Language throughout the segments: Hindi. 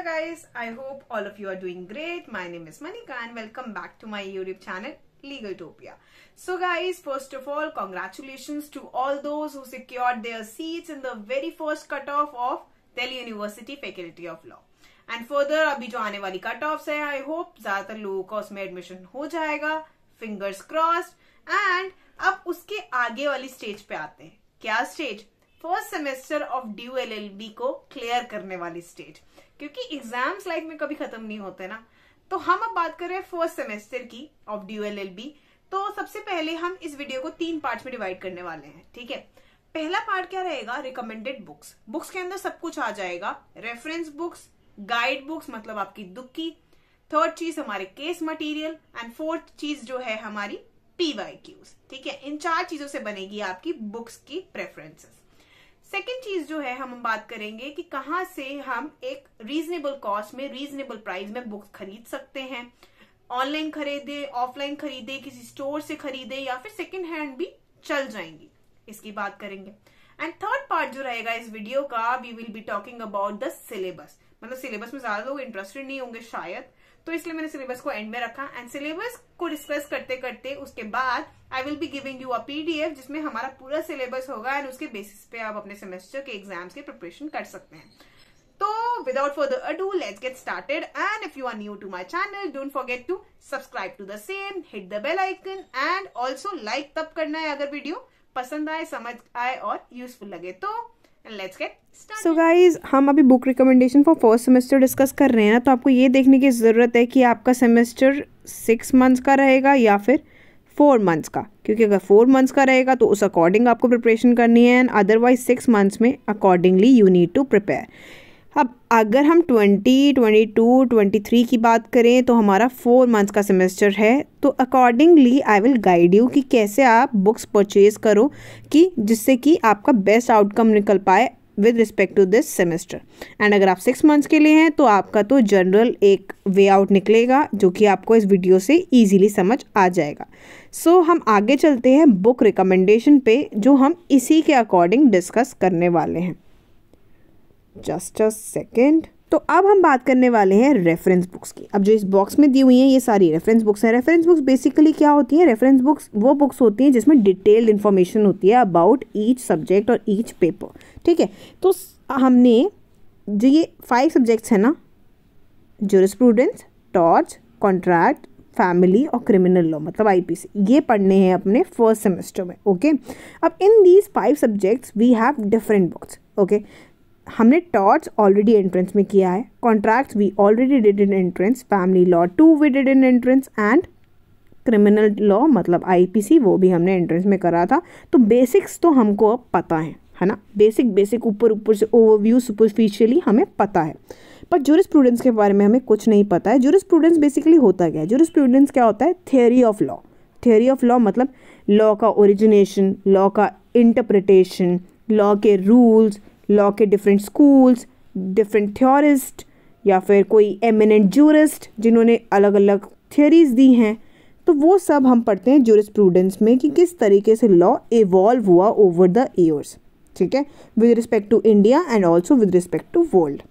there guys i hope all of you are doing great my name is manika and welcome back to my youtube channel legal topia so guys first of all congratulations to all those who secured their seats in the very first cut off of delhi university faculty of law and further अभी जो आने वाली कट ऑफ है आई होप ज्यादातर लोगों का usme admission ho jayega fingers crossed and ab uske aage wali stage pe aate hain kya stage first semester of the LLB को क्लियर करने वाली स्टेज क्योंकि एग्जाम्स लाइफ में कभी खत्म नहीं होते ना तो हम अब बात कर रहे हैं फर्स्ट सेमेस्टर की of D L L B तो सबसे पहले हम इस वीडियो को तीन पार्ट में डिवाइड करने वाले हैं ठीक है पहला पार्ट क्या रहेगा रिकमेंडेड बुक्स बुक्स के अंदर सब कुछ आ जाएगा रेफरेंस बुक्स गाइड बुक्स मतलब आपकी दुख की थर्ड चीज हमारे केस मटेरियल एंड फोर्थ चीज जो है हमारी पीवाई क्यूज ठीक है इन चार चीजों से बनेगी आपकी बुक्स की प्रेफरेंसेस सेकेंड चीज जो है हम बात करेंगे कि कहाँ से हम एक रीजनेबल कॉस्ट में रीजनेबल प्राइस में बुक्स खरीद सकते हैं ऑनलाइन खरीदे ऑफलाइन खरीदे किसी स्टोर से खरीदे या फिर सेकेंड हैंड भी चल जाएंगी इसकी बात करेंगे एंड थर्ड पार्ट जो रहेगा इस वीडियो का we will be talking about the syllabus मतलब सिलेबस में ज्यादा लोग इंटरेस्टेड नहीं होंगे शायद तो इसलिए मैंने सिलेबस को एंड में रखा एंड सिलेबस को डिस्कस करते करते उसके बाद I will be giving you a PDF जिसमें हमारा पूरा सिलेबस होगा एंड उसके बेसिस पे आप अपने सेमेस्टर के एग्जाम्स के प्रिपरेशन कर सकते हैं तो without further ado let's get started and if you are new to my channel don't forget to subscribe to the same hit the bell icon and also like तब करना है अगर वीडियो पसंद आए समझ आए और यूजफुल लगे तो सो so हम अभी book recommendation for first semester discuss कर रहे हैं ना तो आपको ये देखने की ज़रूरत है कि आपका सेमेस्टर सिक्स मंथ्स का रहेगा या फिर फोर मंथ्स का क्योंकि अगर फोर मंथ्स का रहेगा तो उस अकॉर्डिंग आपको प्रिपरेशन करनी है एंड अदरवाइज सिक्स मंथ्स में accordingly you need to prepare अब अगर हम 20, 22, 23 की बात करें तो हमारा फोर मंथ्स का सेमेस्टर है तो accordingly I will guide you कि कैसे आप बुक्स परचेज करो कि जिससे कि आपका बेस्ट आउटकम निकल पाए with respect to this semester and अगर आप सिक्स मंथ्स के लिए हैं तो आपका तो जनरल एक वे आउट निकलेगा जो कि आपको इस वीडियो से ईजीली समझ आ जाएगा सो so, हम आगे चलते हैं बुक रिकमेंडेशन पे जो हम इसी के अकॉर्डिंग डिस्कस करने वाले हैं जस्ट अ सेकेंड तो अब हम बात करने वाले हैं रेफरेंस बुक्स की अब जो इस बॉक्स में दी हुई हैं ये सारी रेफरेंस बुक्स हैं रेफरेंस बुक्स बेसिकली क्या होती हैं रेफरेंस बुक्स वो बुक्स होती हैं जिसमें डिटेल्ड इन्फॉर्मेशन होती है अबाउट ईच सब्जेक्ट और ईच पेपर ठीक है तो हमने जो ये फाइव सब्जेक्ट्स हैं ना जोरिस्प्रूडेंस टॉर्च कॉन्ट्रैक्ट फैमिली और क्रिमिनल लॉ मतलब आई ये पढ़ने हैं अपने फर्स्ट सेमेस्टर में ओके अब in these five subjects we have different books okay हमने टॉर्च ऑलरेडी एंट्रेंस में किया है contract we already did in entrance family law too we did in entrance and criminal law मतलब आईपीसी वो भी हमने एंट्रेंस में करा था तो बेसिक्स तो हमको अब पता है है ना बेसिक बेसिक ऊपर ऊपर से ओवरव्यू सुपरफिशियली हमें पता है पर जूरिस प्रूडेंस के बारे में हमें कुछ नहीं पता है जूरिस प्रूडेंस बेसिकली होता क्या है जूरिस प्रूडेंस क्या होता है theory of law theory of law मतलब लॉ का ओरिजिनेशन लॉ का इंटरप्रिटेशन लॉ के रूल्स लॉ के डिफरेंट स्कूल्स डिफरेंट थ्योरिस्ट या फिर कोई एमिनेंट जूरिस्ट जिन्होंने अलग अलग थियोरीज दी हैं तो वो सब हम पढ़ते हैं प्रूडेंस में कि किस तरीके से लॉ इवॉल्व हुआ ओवर द ईयर्स ठीक है with respect to India and also with respect to world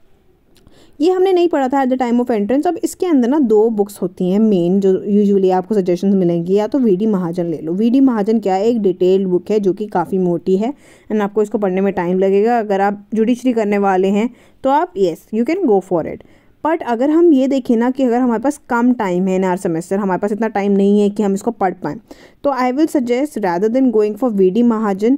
ये हमने नहीं पढ़ा था at the time of entrance अब इसके अंदर ना दो बुक्स होती हैं मेन जो यूजुअली आपको सजेशन मिलेंगी या तो वी महाजन ले लो वी महाजन क्या है एक डिटेल्ड बुक है जो कि काफ़ी मोटी है एंड आपको इसको पढ़ने में टाइम लगेगा अगर आप जुडिशरी करने वाले हैं तो आप yes you can go for it but अगर हम ये देखें ना कि अगर हमारे पास कम टाइम है इन आर सेमेस्टर हमारे पास इतना टाइम नहीं है कि हम इसको पढ़ पाएँ तो I will suggest rather than going for V Mahajan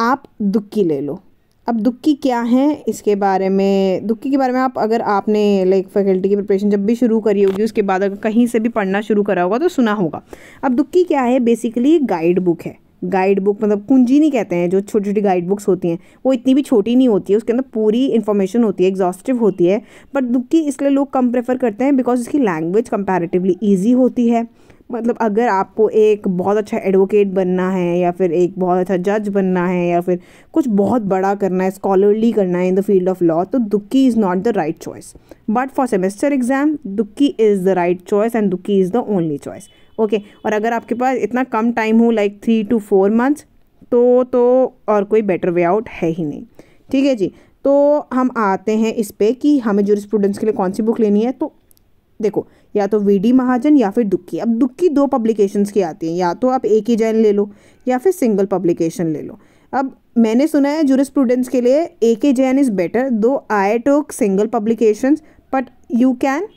आप दुक्की ले लो अब दुक्की क्या है इसके बारे में दुक्की के बारे में आप अगर आपने लाइक फैकल्टी की प्रिपरेशन जब भी शुरू करी होगी उसके बाद अगर कहीं से भी पढ़ना शुरू करा होगा तो सुना होगा अब दुक्की क्या है बेसिकली गाइड बुक है गाइड बुक मतलब कुंजी नहीं कहते हैं जो छोटी छोटी गाइड बुक्स होती हैं वो इतनी भी छोटी नहीं होती है उसके अंदर पूरी इन्फॉर्मेशन होती है एग्जॉस्टिव होती है बट दुक्की इसलिए लोग कम प्रेफर करते हैं बिकॉज इसकी लैंग्वेज कंपैरेटिवली ईजी होती है मतलब अगर आपको एक बहुत अच्छा एडवोकेट बनना है या फिर एक बहुत अच्छा जज बनना है या फिर कुछ बहुत बड़ा करना है स्कॉलरली करना है in the field of law तो Dukki is not the right choice but for semester exam Dukki is the right choice and Dukki is the only choice okay और अगर आपके पास इतना कम टाइम हो like three two four months तो तो और कोई बेटर वे आउट है ही नहीं ठीक है जी तो हम आते हैं इस पर कि हमें जो स्टूडेंट्स के लिए कौन सी बुक लेनी है तो देखो या तो वी डी महाजन या फिर दुक्की अब दुक्की दो पब्लिकेशंस की आती हैं या तो आप एक ही जैन ले लो या फिर सिंगल पब्लिकेशन ले लो अब मैंने सुना है स्टूडेंट्स के लिए ए K Jain is better though I took Singhal publications but you can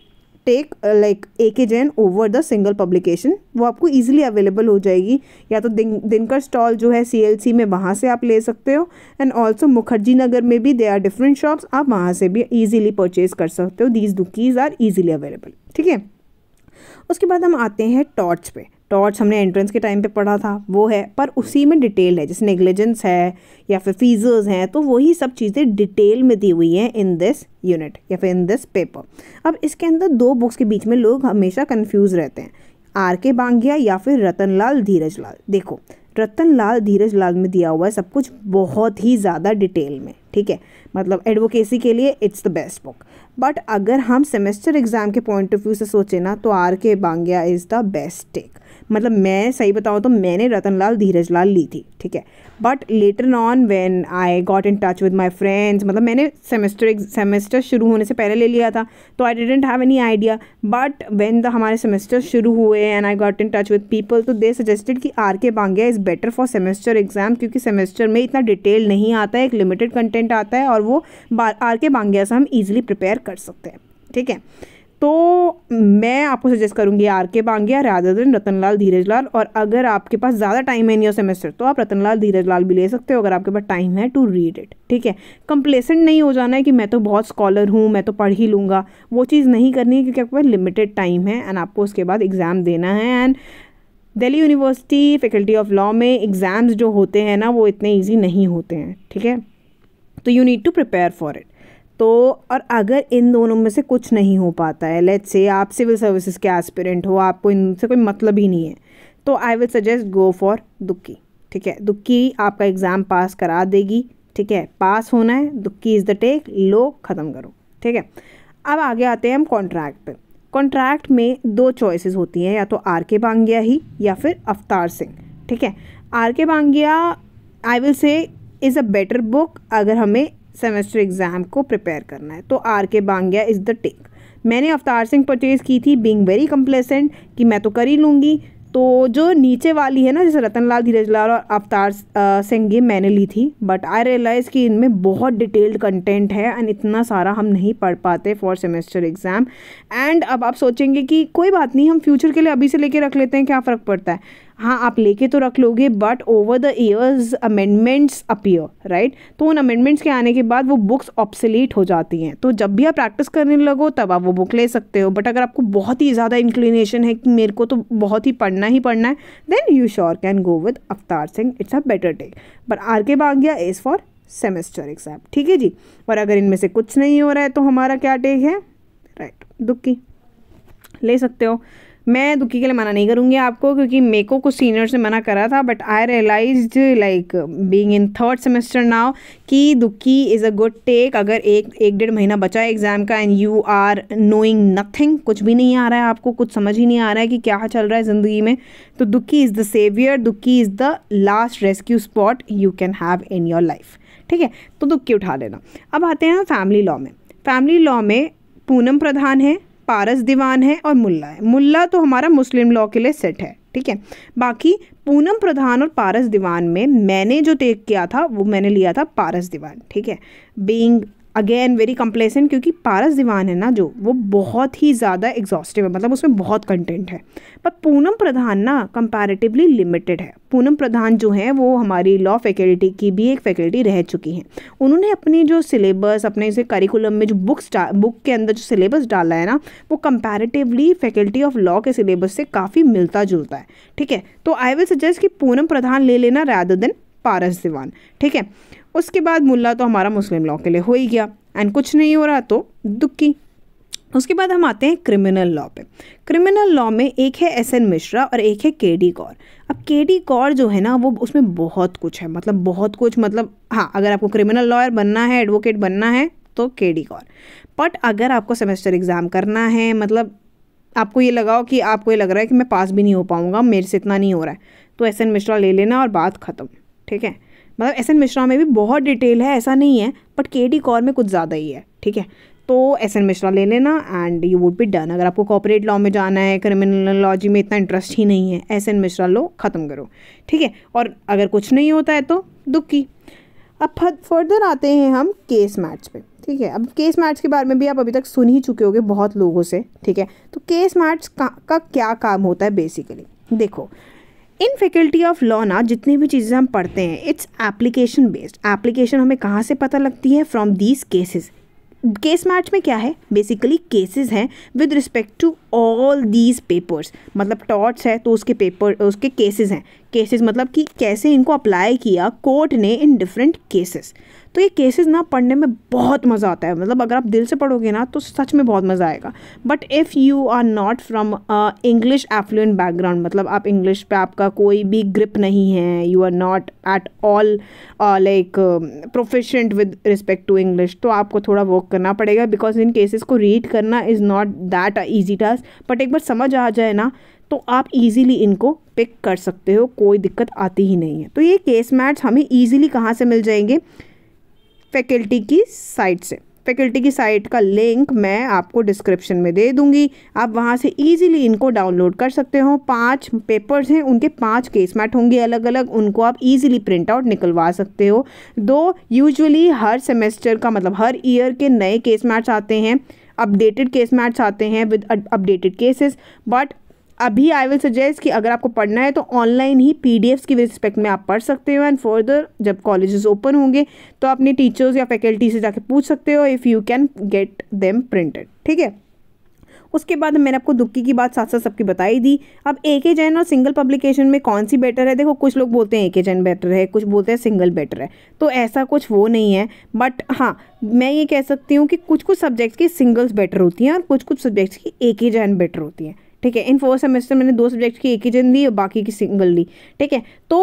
take like A K Jain over the Singhal publication वो आपको ईजिली अवेलेबल हो जाएगी या तो दिन दिनकर स्टॉल जो है सी में वहाँ से आप ले सकते हो एंड ऑल्सो मुखर्जी नगर में भी दे आर डिफरेंट शॉप्स आप वहाँ से भी ईजिली परचेज कर सकते हो these Dukkis are easily available ठीक है उसके बाद हम आते हैं टॉर्च पे टॉर्च हमने एंट्रेंस के टाइम पे पढ़ा था वो है पर उसी में डिटेल है जैसे नेग्लिजेंस है या फिर फीजर्स हैं तो वही सब चीज़ें डिटेल में दी हुई हैं इन दिस यूनिट या फिर इन दिस पेपर अब इसके अंदर दो बुक्स के बीच में लोग हमेशा कन्फ्यूज़ रहते हैं आर के बांगिया या फिर रतन लाल धीरज लाल देखो रतन लाल धीरज लाल में दिया हुआ है सब कुछ बहुत ही ज़्यादा डिटेल में ठीक है मतलब एडवोकेसी के लिए it's the best book but अगर हम सेमेस्टर एग्ज़ाम के पॉइंट ऑफ व्यू से सोचें ना तो R K Bangia is the best take मतलब मैं सही बताऊँ तो मैंने रतन लाल धीरज लाल ली थी ठीक है but later on when I got in touch with my friends मतलब मैंने सेमेस्टर सेमेस्टर शुरू होने से पहले ले लिया था तो I didn't have any idea but when the हमारे सेमेस्टर शुरू हुए and I got in touch with people तो दे सजेस्टेड कि R K Bangia is better for semester exam क्योंकि सेमेस्टर में इतना डिटेल नहीं आता है एक लिमिटेड कंटेंट आता है और वो आर के बांग्या से हम ईजिली प्रिपेयर कर सकते हैं ठीक है तो मैं आपको सजेस्ट करूँगी आर के बांगिया राधा दिन रतन लाल धीरज लाल और अगर आपके पास ज़्यादा टाइम है नहीं सेमेस्टर तो आप रतन लाल धीरज लाल भी ले सकते हो अगर आपके पास टाइम है टू रीड इट ठीक है कंप्लेसेंट नहीं हो जाना है कि मैं तो बहुत स्कॉलर हूँ मैं तो पढ़ ही लूँगा वो चीज़ नहीं करनी है क्योंकि आपके पास लिमिटेड टाइम है एंड आपको उसके बाद एग्ज़ाम देना है and Delhi university faculty of law में एग्ज़ाम्स जो होते हैं ना वो इतने ईजी नहीं होते हैं ठीक है तो you need to prepare for it तो और अगर इन दोनों में से कुछ नहीं हो पाता है लेट्स से आप सिविल सर्विसेज के एस्पिरेंट हो आपको इनसे कोई मतलब ही नहीं है तो I will suggest go for Dukki ठीक है दुक्की आपका एग्ज़ाम पास करा देगी ठीक है पास होना है दुक्की इज़ द टेक लो ख़त्म करो ठीक है अब आगे आते हैं हम कॉन्ट्रैक्ट पे कॉन्ट्रैक्ट में दो चॉइसेस होती हैं या तो आर के बांगिया ही या फिर अवतार सिंह ठीक है R K Bangia I will say is a better book अगर हमें सेमेस्टर एग्ज़ाम को प्रिपेयर करना है तो R K Bangia is the take मैंने अवतार सिंह परचेज़ की थी बींग वेरी कम्प्लेसेंट कि मैं तो कर ही लूँगी तो जो नीचे वाली है ना जैसे रतन लाल धीरज लाल और अवतार सिंह ये मैंने ली थी बट आई रियलाइज़ कि इनमें बहुत डिटेल्ड कंटेंट है एंड इतना सारा हम नहीं पढ़ पाते फॉर सेमेस्टर एग्ज़ाम एंड अब आप सोचेंगे कि कोई बात नहीं हम फ्यूचर के लिए अभी से लेके रख लेते हैं क्या फ़र्क पड़ता है हाँ आप लेके तो रख लोगे but over the years amendments appear right तो उन अमेंडमेंट्स के आने के बाद वो बुक्स ऑप्सलीट हो जाती हैं तो जब भी आप प्रैक्टिस करने लगो तब आप वो बुक ले सकते हो बट अगर आपको बहुत ही ज़्यादा इंक्लिनेशन है कि मेरे को तो बहुत ही पढ़ना ही पढ़ना है then you sure can go with Avatar Singh it's a better take but R K Bangia is for semester exam ठीक है जी और अगर इनमें से कुछ नहीं हो रहा है तो हमारा क्या टेक है राइट दुख की ले सकते हो मैं दुखी के लिए मना नहीं करूँगी आपको क्योंकि मेरे को कुछ सीनियर से मना करा था but I realize like being in third semester now कि Dukki is a good take अगर एक एक डेढ़ महीना बचा है एग्ज़ाम का and you are knowing nothing कुछ भी नहीं आ रहा है आपको कुछ समझ ही नहीं आ रहा है कि क्या चल रहा है ज़िंदगी में तो Dukki is the saviour Dukki is the last rescue spot you can have in your life ठीक है तो दुखी उठा लेना अब आते हैं फैमिली लॉ में फैमिली लॉ में पूनम प्रधान है पारस दीवान है और मुल्ला है मुल्ला तो हमारा मुस्लिम लॉ के लिए सेट है ठीक है बाकी पूनम प्रधान और पारस दीवान में मैंने जो टेक किया था वो मैंने लिया था पारस दीवान ठीक है बींग अगेन वेरी कंप्लेसेंट क्योंकि पारस दीवान है ना जो वो बहुत ही ज़्यादा एग्जॉस्टिव है मतलब उसमें बहुत कंटेंट है पर पूनम प्रधान ना कंपैरेटिवली लिमिटेड है पूनम प्रधान जो हैं वो हमारी लॉ फैकल्टी की भी एक फैकल्टी रह चुकी हैं उन्होंने अपनी जो सिलेबस अपने इसे करिकुलम में जो बुक्स बुक के अंदर जो सिलेबस डाला है ना वो कंपेरेटिवली फैकल्टी ऑफ लॉ के सिलेबस से काफ़ी मिलता जुलता है ठीक है तो आई विल सजेस्ट कि पूनम प्रधान ले लेना रैदर देन पारस दीवान ठीक है उसके बाद मुल्ला तो हमारा मुस्लिम लॉ के लिए हो ही गया एंड कुछ नहीं हो रहा तो दुखी उसके बाद हम आते हैं क्रिमिनल लॉ पे क्रिमिनल लॉ में एक है एस एन मिश्रा और एक है के डी कौर अब के डी कौर जो है ना वो उसमें बहुत कुछ है मतलब बहुत कुछ मतलब हाँ अगर आपको क्रिमिनल लॉयर बनना है एडवोकेट बनना है तो के डी कौर बट अगर आपको सेमेस्टर एग्ज़ाम करना है मतलब आपको ये लगाओ कि आपको ये लग रहा है कि मैं पास भी नहीं हो पाऊँगा मेरे से इतना नहीं हो रहा है तो एस एन मिश्रा ले लेना और बात ख़त्म ठीक है मतलब एस एन मिश्रा में भी बहुत डिटेल है ऐसा नहीं है बट के डी कौर में कुछ ज़्यादा ही है ठीक है तो एस एन मिश्रा ले लेना and you would be done अगर आपको कॉपरेट लॉ में जाना है क्रिमिनोलॉजी में इतना इंटरेस्ट ही नहीं है एस एन मिश्रा लो ख़त्म करो ठीक है और अगर कुछ नहीं होता है तो दुख की अब फर्दर आते हैं हम केस मैट्स पे ठीक है अब केस मैट्स के बारे में भी आप अभी तक सुन ही चुके होंगे बहुत लोगों से ठीक है तो केस मैट्स का, का क्या काम होता है बेसिकली देखो इन फैकल्टी ऑफ लॉ ना जितनी भी चीज़ें हम पढ़ते हैं इट्स एप्लीकेशन बेस्ड एप्लीकेशन हमें कहाँ से पता लगती है फ्रॉम दीज केसेस केस मैच में क्या है बेसिकली केसेस हैं with respect to all these papers मतलब टॉट्स है तो उसके पेपर उसके केसेस हैं केसेस मतलब कि कैसे इनको अप्लाई किया कोर्ट ने इन डिफरेंट केसेस तो ये केसेस ना पढ़ने में बहुत मज़ा आता है मतलब अगर आप दिल से पढ़ोगे ना तो सच में बहुत मज़ा आएगा but if you are not from English affluent background मतलब आप इंग्लिश पे आपका कोई भी ग्रिप नहीं है you are not at all like proficient with respect to English तो आपको थोड़ा वर्क करना पड़ेगा बिकॉज इन केसेस को रीड करना is not that easy task but एक बार समझ आ जाए ना तो आप इजीली इनको पिक कर सकते हो कोई दिक्कत आती ही नहीं है तो ये केस मैट्स हमें इजीली कहाँ से मिल जाएंगे फैकल्टी की साइट से फैकल्टी की साइट का लिंक मैं आपको डिस्क्रिप्शन में दे दूंगी आप वहाँ से इजीली इनको डाउनलोड कर सकते हो पांच पेपर्स हैं उनके पांच केस मैट होंगे अलग अलग उनको आप इजीली प्रिंट आउट निकलवा सकते हो दो यूजुअली हर सेमेस्टर का मतलब हर ईयर के नए केस मैट्स आते हैं अपडेटेड केस मैट्स आते हैं विद अपडेटेड केसेस बट अभी आई विल सजेस्ट कि अगर आपको पढ़ना है तो ऑनलाइन ही पी की रिस्पेक्ट में आप पढ़ सकते हो एंड फर्दर जब कॉलेजेस ओपन होंगे तो अपने टीचर्स या फैकल्टी से जाके पूछ सकते हो if you can get them printed ठीक है उसके बाद मैंने आपको दुखी की बात साथ साथ सबकी बताई दी अब एक के जैन और सिंगल पब्लिकेशन में कौन सी बेटर है देखो कुछ लोग बोलते हैं एक के जैन बेटर है कुछ बोलते हैं सिंगल बेटर है तो ऐसा कुछ वो नहीं है बट हाँ मैं ये कह सकती हूँ कि कुछ कुछ सब्जेक्ट्स की सिंगल्स बेटर होती हैं और कुछ कुछ सब्जेक्ट्स की एक के जैन बेटर होती हैं ठीक है इन फोर सेमेस्टर मैंने दो सब्जेक्ट की एक ही जन दी और बाकी की सिंगल ली ठीक है तो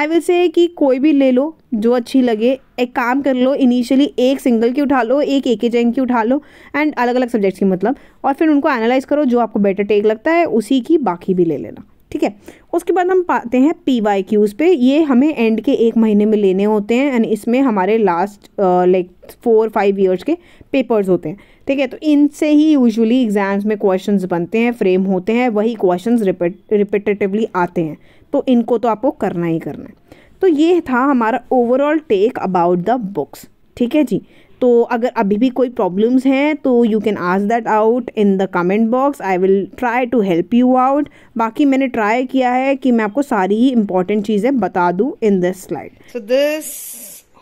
आई विल से कि कोई भी ले लो जो अच्छी लगे एक काम कर लो इनिशियली एक सिंगल की उठा लो एक एक जैन की उठा लो एंड अलग अलग सब्जेक्ट्स की मतलब और फिर उनको एनालाइज करो जो आपको बेटर टेक लगता है उसी की बाकी भी ले लेना ठीक है उसके बाद हम पाते हैं पी वाई क्यूज़ पे ये हमें एंड के एक महीने में लेने होते हैं एंड इसमें हमारे last like four five years के पेपर्स होते हैं ठीक है तो इनसे ही यूजुअली एग्ज़ाम्स में क्वेश्चंस बनते हैं फ्रेम होते हैं वही क्वेश्चंस रिपीटेटिवली आते हैं तो इनको तो आपको करना ही करना है तो ये था हमारा overall take about the books ठीक है जी तो अगर अभी भी कोई प्रॉब्लम्स हैं तो you can ask that out in the comment box I will try to help you out बाकी मैंने ट्राई किया है कि मैं आपको सारी ही इंपॉर्टेंट चीज़ें बता दूँ in this slide so this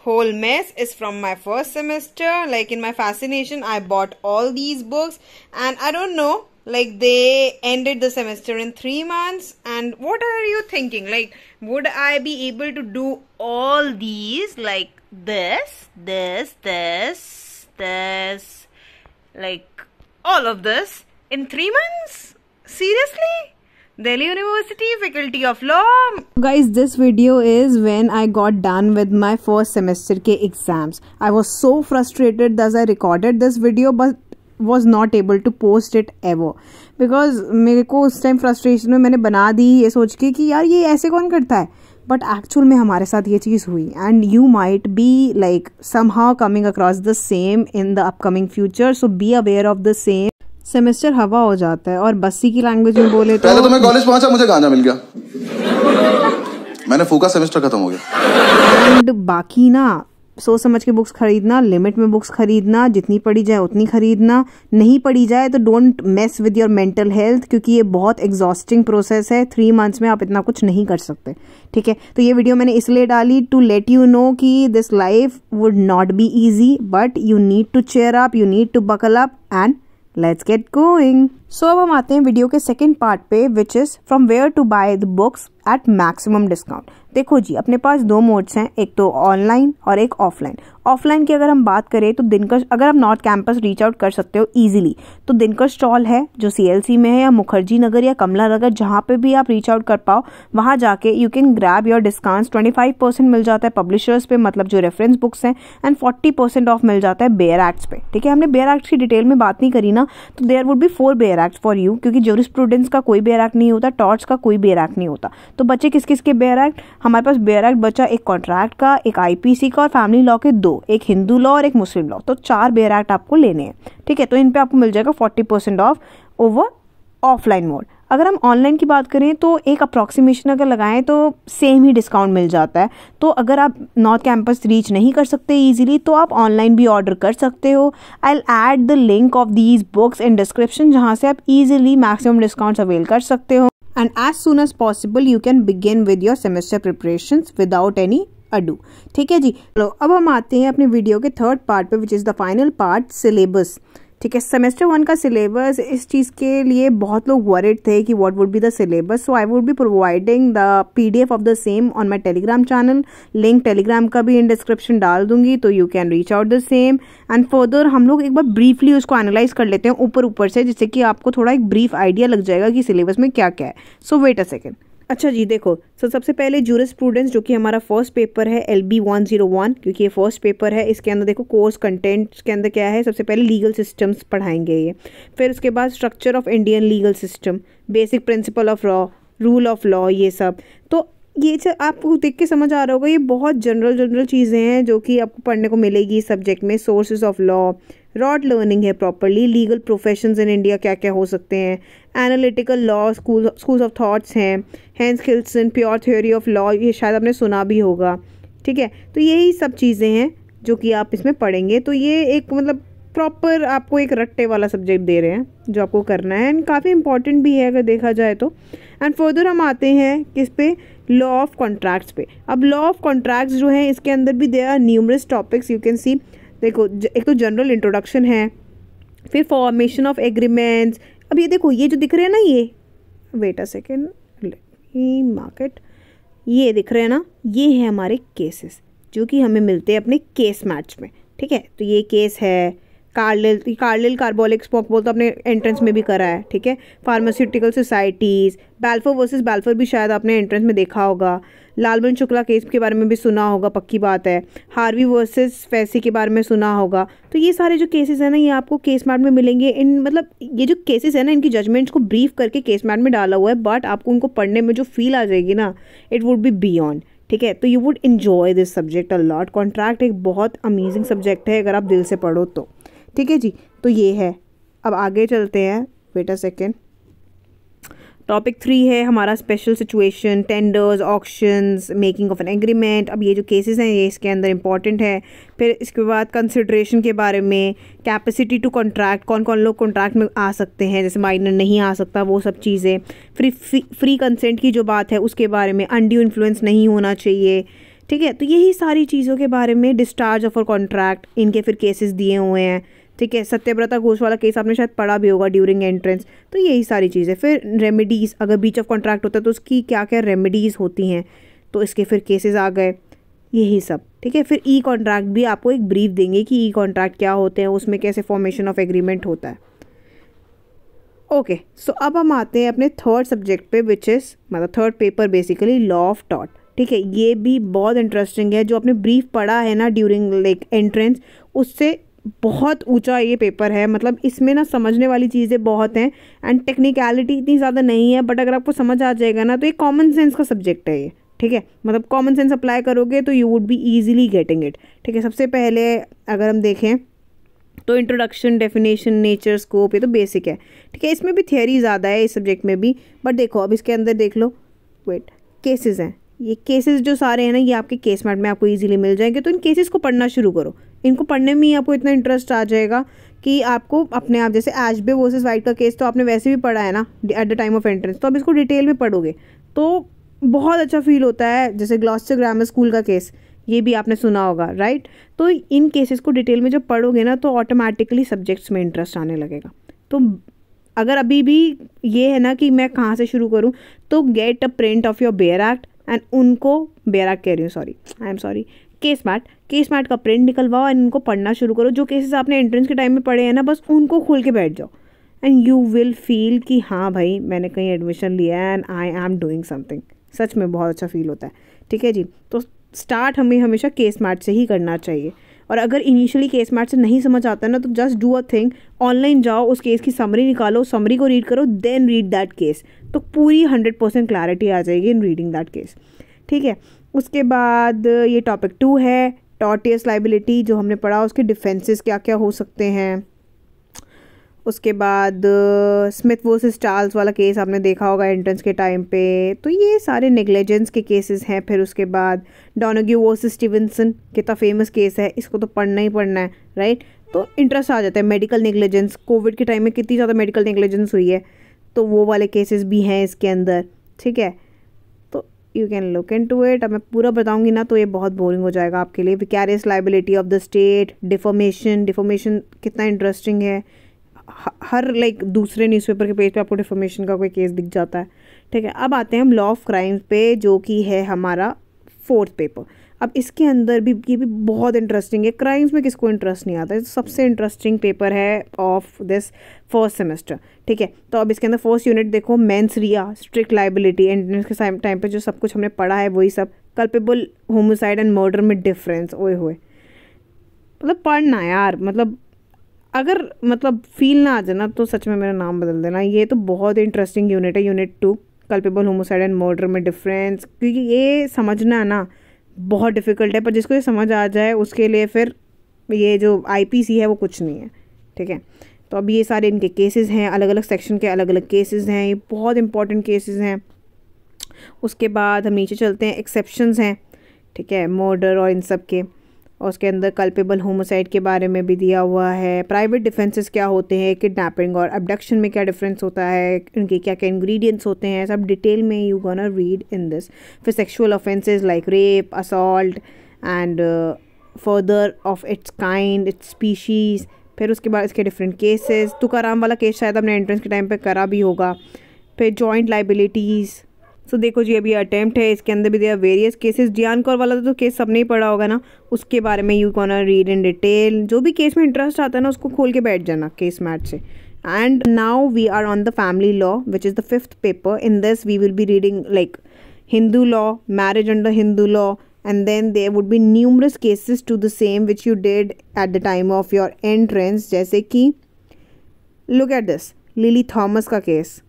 whole mess is from my first semester like in my fascination i bought all these books and i don't know like they ended the semester in 3 months and what are you thinking like would i be able to do all these like this this this this like all of this in 3 months seriously Delhi University, Faculty of Law. Guys, this video is when I got done with my first semester ke exams. I was so frustrated that I recorded this video but was not able to post it ever. Because मेरे को उस टाइम फ्रस्ट्रेशन में मैंने बना दी ये सोच के कि यार ये ऐसे कौन करता है बट एक्चुअल में हमारे साथ ये चीज़ हुई and you might be like somehow coming across the same in the upcoming future so be aware of the same semester हवा हो जाता है और बस्सी की लैंग्वेज में बोले तो पहले तो, तो मैं कॉलेज पहुंचा मुझे गांजा मिल गया मैंने फूका सेमेस्टर खत्म हो गया एंड बाकी ना सोच समझ के बुक्स खरीदना लिमिट में बुक्स खरीदना जितनी पड़ी जाए उतनी खरीदना नहीं पड़ी जाए तो don't mess with your mental health क्योंकि ये बहुत एग्जॉस्टिंग प्रोसेस है थ्री मंथ्स में आप इतना कुछ नहीं कर सकते ठीक है तो ये वीडियो मैंने इसलिए डाली टू लेट यू नो कि this life would not be easy but you need to cheer up you need to buckle up and let's get going so अब हम आते हैं वीडियो के सेकेंड पार्ट पे which is from where to buy the books at maximum discount देखो जी अपने पास दो मोड्स हैं एक तो ऑनलाइन और एक ऑफलाइन ऑफलाइन की अगर हम बात करें तो दिनकर अगर आप नॉर्थ कैंपस रीच आउट कर सकते हो ईजिली तो दिनकर स्टॉल है जो सीएलसी में है या मुखर्जी नगर या कमला नगर जहाँ पे भी आप रीच आउट कर पाओ वहाँ जाके you can grab your discount twenty percent मिल जाता है पब्लिशर्स पे मतलब जो रेफरेंस बुक्स हैं एंड फोर्टी परसेंट ऑफ मिल जाता है बेयर एक्ट्स पे ठीक है हमने बेयर एक्ट की डिटेल में बात नहीं करी ना तो there would be four bare act for you क्योंकि जोरिस्प्रूडेंस का कोई बेयर एक्ट नहीं होता टॉर्च का कोई बेयर एक्ट नहीं होता तो बच्चे किस किस के बेयर एक्ट हमारे पास बेयर एक्ट बचा एक कॉन्ट्रैक्ट का एक आईपीसी का और फैमिली लॉ के दो एक हिंदू लॉ और एक मुस्लिम लॉ तो चार बेयर एक्ट आपको लेने हैं ठीक है तो इन पर आपको मिल जाएगा forty percent off over offline mode अगर हम ऑनलाइन की बात करें तो एक अप्रॉक्सीमेशन अगर लगाएं तो सेम ही डिस्काउंट मिल जाता है तो अगर आप नॉर्थ कैंपस रीच नहीं कर सकते इजीली तो आप ऑनलाइन भी ऑर्डर कर सकते हो I add the link of these books in description जहाँ से आप इजीली मैक्सिमम डिस्काउंट्स अवेल कर सकते हो and as soon as possible you can begin with your semester preparations without any ado ठीक है जी चलो अब हम आते हैं अपने वीडियो के थर्ड पार्ट पे which is the final part syllabus ठीक है सेमेस्टर वन का सिलेबस इस चीज़ के लिए बहुत लोग वरिड थे कि what would be the syllabus so I would be providing the PDF of the same on my telegram channel link telegram का भी इन डिस्क्रिप्शन डाल दूंगी तो you can reach out the same and further हम लोग एक बार ब्रीफली उसको एनालाइज कर लेते हैं ऊपर ऊपर से जिससे कि आपको थोड़ा एक ब्रीफ आइडिया लग जाएगा कि सिलेबस में क्या क्या है सो वेट अ सेकेंड अच्छा जी देखो सो सबसे पहले जूरस स्टूडेंट्स जो कि हमारा फर्स्ट पेपर है L B one zero one क्योंकि ये फर्स्ट पेपर है इसके अंदर देखो कोर्स कंटेंट के अंदर क्या है सबसे पहले लीगल सिस्टम्स पढ़ाएंगे ये फिर उसके बाद structure of Indian legal system basic principle of law rule of law ये सब तो ये आपको देख के समझ आ रहा होगा ये बहुत जनरल जनरल चीज़ें हैं जो कि आपको पढ़ने को मिलेगी सब्जेक्ट में sources of law rote learning है properly legal profession in India क्या क्या हो सकते हैं analytical law school schools of thoughts हैं Hans in pure theory of law ये शायद आपने सुना भी होगा ठीक है तो यही सब चीज़ें हैं जो कि आप इसमें पढ़ेंगे तो ये एक मतलब प्रॉपर आपको एक रट्टे वाला सब्जेक्ट दे रहे हैं जो आपको करना है एंड काफ़ी इंपॉर्टेंट भी है अगर देखा जाए तो एंड फर्दर हम आते हैं किस पे लॉ ऑफ कॉन्ट्रैक्ट्स पे अब लॉ ऑफ कॉन्ट्रैक्ट्स जो है इसके अंदर भी they are numerous topics you can see देखो एक तो जनरल इंट्रोडक्शन है फिर फॉर्मेशन ऑफ एग्रीमेंट्स अब ये देखो ये जो दिख रहे हैं ना ये वेट अ सेकेंड मार्केट ये दिख रहे हैं ना ये है हमारे केसेस जो कि हमें मिलते हैं अपने केस मैच में ठीक है तो ये केस है कार्लिल कार्लिल कार्बोलिक स्पॉक बोल तो अपने एंट्रेंस में भी करा है ठीक है pharmaceutical societies Balfour versus Balfour भी शायद आपने एंट्रेंस में देखा होगा लालमन शुक्ला केस के बारे में भी सुना होगा पक्की बात है हार्वी वर्सेस फैसी के बारे में सुना होगा तो ये सारे जो केसेस हैं ना ये आपको केस मैट में मिलेंगे इन मतलब ये जो केसेस हैं ना इनकी जजमेंट्स को ब्रीफ करके केस मैट में डाला हुआ है बट आपको उनको पढ़ने में जो फील आ जाएगी ना इट वुड बी बियॉन्ड ठीक है तो you would enjoy this subject a lot contract एक बहुत अमेजिंग सब्जेक्ट है अगर आप दिल से पढ़ो तो ठीक है जी तो ये है अब आगे चलते हैं बेटा सेकेंड टॉपिक थ्री है हमारा special situation tenders auctions making of an agreement अब ये जो केसेस हैं ये इसके अंदर इंपॉर्टेंट है फिर इसके बाद कंसिड्रेशन के बारे में कैपेसिटी टू कॉन्ट्रैक्ट कौन कौन लोग कॉन्ट्रैक्ट में आ सकते हैं जैसे माइनर नहीं आ सकता वो सब चीज़ें फ्री फ्री कंसेंट की जो बात है उसके बारे में अनड्यू इन्फ्लुएंस नहीं होना चाहिए ठीक है तो यही सारी चीज़ों के बारे में डिस्चार्ज ऑफ और कॉन्ट्रैक्ट इनके फिर केसेस दिए हुए हैं ठीक है सत्यव्रता घोष वाला केस आपने शायद पढ़ा भी होगा ड्यूरिंग एंट्रेंस तो यही सारी चीज़ें फिर रेमेडीज़ अगर बीच ऑफ कॉन्ट्रैक्ट होता है तो उसकी क्या क्या रेमेडीज़ होती हैं तो इसके फिर केसेस आ गए यही सब ठीक है फिर ई कॉन्ट्रैक्ट भी आपको एक ब्रीफ देंगे कि ई कॉन्ट्रैक्ट क्या होते हैं उसमें कैसे फॉर्मेशन ऑफ एग्रीमेंट होता है ओके okay, सो so अब हम आते हैं अपने थर्ड सब्जेक्ट पे विच इज़ मतलब third paper basically law of टॉट ठीक है ये भी बहुत इंटरेस्टिंग है जो आपने ब्रीफ पढ़ा है ना ड्यूरिंग लाइक एंट्रेंस उससे बहुत ऊंचा ये पेपर है मतलब इसमें ना समझने वाली चीज़ें बहुत हैं एंड टेक्निकलिटी इतनी ज़्यादा नहीं है बट अगर आपको समझ आ जाएगा ना तो ये कॉमन सेंस का सब्जेक्ट है ये ठीक है मतलब कॉमन सेंस अप्लाई करोगे तो you would be easily getting it ठीक है सबसे पहले अगर हम देखें तो इंट्रोडक्शन डेफिनेशन नेचर स्कोप ये तो बेसिक है ठीक है इसमें भी थियोरी ज़्यादा है इस सब्जेक्ट में भी बट देखो अब इसके अंदर देख लो वेट केसेस हैं ये केसेस जो सारे हैं ना ये आपके केस मैट में आपको इजीली मिल जाएंगे तो इन केसेस को पढ़ना शुरू करो इनको पढ़ने में ही आपको इतना इंटरेस्ट आ जाएगा कि आपको अपने आप जैसे एचबे वर्सेस वाइट का केस तो आपने वैसे भी पढ़ा है ना at the time of entrance तो आप इसको डिटेल में पढ़ोगे तो बहुत अच्छा फील होता है जैसे ग्लॉस्टर ग्रामर स्कूल का केस ये भी आपने सुना होगा राइट तो इन केसेस को डिटेल में जब पढ़ोगे ना तो ऑटोमेटिकली सब्जेक्ट्स में इंटरेस्ट आने लगेगा तो अगर अभी भी ये है ना कि मैं कहाँ से शुरू करूँ तो get a print of your bare act and उनको बेयर एक्ट कह रही हूँ सॉरी आई एम सॉरी के स्मार्ट के स्मार्ट का प्रिंट निकलवाओ एंड उनको पढ़ना शुरू करो जो केसेस आपने एंट्रेंस के टाइम में पढ़े हैं ना बस उनको खोल के बैठ जाओ एंड यू विल फील कि हाँ भाई मैंने कहीं एडमिशन लिया है and I am doing something सच में बहुत अच्छा फील होता है ठीक है जी तो स्टार्ट हमें हमेशा के स्मार्ट से ही करना चाहिए और अगर इनिशियली केस मैट से नहीं समझ आता ना तो just do a thing online जाओ उस केस की समरी निकालो समरी को रीड करो देन रीड दैट केस तो पूरी हंड्रेड परसेंट क्लैरिटी आ जाएगी इन रीडिंग दैट केस ठीक है उसके बाद ये टॉपिक टू है टॉटियस लाइबिलिटी जो हमने पढ़ा उसके डिफेंसेस क्या क्या हो सकते हैं उसके बाद स्मिथ वर्सेस चार्ल्स वाला केस आपने देखा होगा एंट्रेंस के टाइम पे तो ये सारे नेगलेजेंस के केसेस हैं फिर उसके बाद डोनोग्यू वर्सेस स्टीवनसन कितना फेमस केस है इसको तो पढ़ना ही पढ़ना है राइट तो इंटरेस्ट आ जाता है मेडिकल नेग्लिजेंस कोविड के टाइम में कितनी ज़्यादा मेडिकल नेग्लिजेंस हुई है तो वो वाले केसेस भी हैं इसके अंदर ठीक है you can look into it अब मैं पूरा बताऊंगी ना तो ये बहुत बोरिंग हो जाएगा आपके लिए vicarious liability of the state defamation defamation कितना इंटरेस्टिंग है हर लाइक like, दूसरे न्यूज़पेपर के पेज पे आपको डिफॉर्मेशन का कोई केस दिख जाता है ठीक है अब आते हैं हम लॉ ऑफ क्राइम पे जो कि है हमारा फोर्थ पेपर अब इसके अंदर भी ये भी बहुत इंटरेस्टिंग है क्राइम्स में किसको इंटरेस्ट नहीं आता है सबसे इंटरेस्टिंग पेपर है ऑफ दिस फर्स्ट सेमेस्टर ठीक है तो अब इसके अंदर फर्स्ट यूनिट देखो mens rea strict liability and के टाइम पर जो सब कुछ हमने पढ़ा है वही सब कल्पेबल होमोसाइड एंड मर्डर में डिफरेंस ओए हुए मतलब पढ़ना यार मतलब अगर मतलब फील ना आ जाए ना तो सच में मेरा नाम बदल देना ये तो बहुत इंटरेस्टिंग यूनिट है unit two culpable homicide and murder में डिफरेंस क्योंकि ये समझना ना बहुत डिफ़िकल्ट है पर जिसको ये समझ आ जाए उसके लिए फिर ये जो आई है वो कुछ नहीं है ठीक है तो अब ये सारे इनके केसेस हैं अलग अलग सेक्शन के अलग अलग केसेस हैं ये बहुत इंपॉर्टेंट केसेस हैं उसके बाद हम नीचे चलते हैं एक्सेप्शन हैं ठीक है मर्डर और इन सब के और उसके अंदर कल्पेबल होमोसाइड के बारे में भी दिया हुआ है प्राइवेट डिफेंसेस क्या होते हैं किडनैपिंग और अबडक्शन में क्या डिफरेंस होता है उनके क्या क्या इंग्रेडिएंट्स होते हैं सब डिटेल में you gonna read in this फिर sexual offences like rape assault and further of its kind its species फिर उसके बाद इसके डिफरेंट केसेस तुकाराम वाला केस शायद हमने एंट्रेंस के टाइम पर करा भी होगा फिर जॉइंट लाइबिलिटीज़ सो देखो जी अभी अटैम्प्ट है इसके अंदर भी the various cases Gian Kaur वाला तो केस सब नहीं पड़ा होगा ना उसके बारे में you can read in detail जो भी केस में इंटरेस्ट आता है ना उसको खोल के बैठ जाना केस मैट से and now we are on the family law which is the fifth paper in this we will be reading like Hindu law marriage under Hindu law and then there would be numerous cases to the same which you did at the time of your entrance जैसे कि look at this Lily Thomas का केस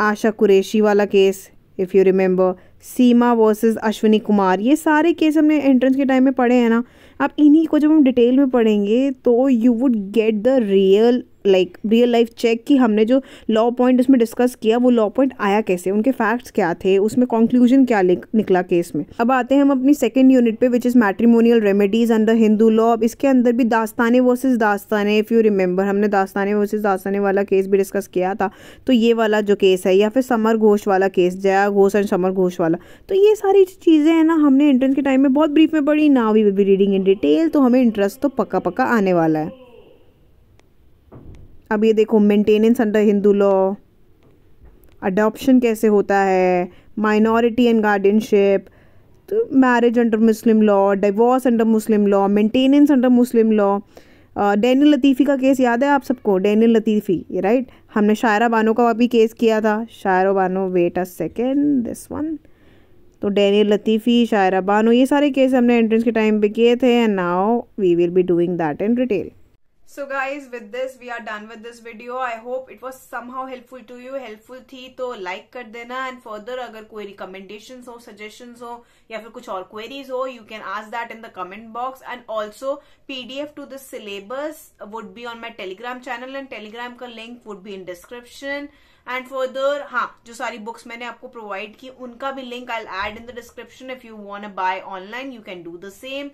आशा कुरैशी वाला case if you remember Seema versus Ashwini Kumar ये सारे केस हमने एंट्रेंस के टाइम में पढ़े हैं ना आप इन्हीं को जब हम डिटेल में पढ़ेंगे तो you would get the real like real life check कि हमने जो लॉ पॉइंट उसमें डिस्कस किया वो लॉ पॉइंट आया कैसे उनके फैक्ट्स क्या थे उसमें कंक्लूजन क्या निकला केस में अब आते हैं हम अपनी सेकेंड यूनिट पे which is matrimonial remedies under Hindu law अब इसके अंदर भी Dastane versus Dastane if you remember हमने दास्ताने वर्सेज दास्ताने वाला केस भी डिस्कस किया था तो ये वाला जो केस है या फिर समर घोष वाला केस जया घोष एंड समर घोष वाला तो ये सारी चीज़ें हैं ना हमने एंट्रेंस के टाइम में बहुत ब्रीफ में पढ़ी ना we will be reading in detail तो हमें इंटरेस्ट तो पक्का पक्का आने वाला है अब ये देखो maintenance under Hindu law adoption कैसे होता है माइनॉरिटी एंड गार्डियनशिप तो marriage under Muslim law divorce under Muslim law maintenance under Muslim law Daniel Latifi का केस याद है आप सबको डैनियल लतीफ़ी राइट हमने शायरा बानो का भी केस किया था Shayara Bano wait a second this one तो डैनियल लतीफ़ी शायरा बानो ये सारे केस हमने एंट्रेंस के टाइम पे किए थे and now we will be doing that in detail so guys with this we are done with this video I hope it was somehow helpful to you helpful थी तो लाइक कर देना एंड फर्दर अगर कोई रिकमेंडेशन हो सजेशन हो या फिर कुछ और क्वेरीज हो you can ask that in the comment box and also PDF to this syllabus would be on my Telegram channel and Telegram का link would be in description and further हाँ जो सारी बुक्स मैंने आपको प्रोवाइड की उनका भी link I add in the description if you want buy online you can do the same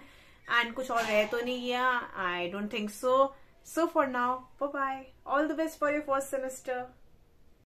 and कुछ और रह तो नहीं गया I don't think so So for now, bye bye. All the best for your first semester.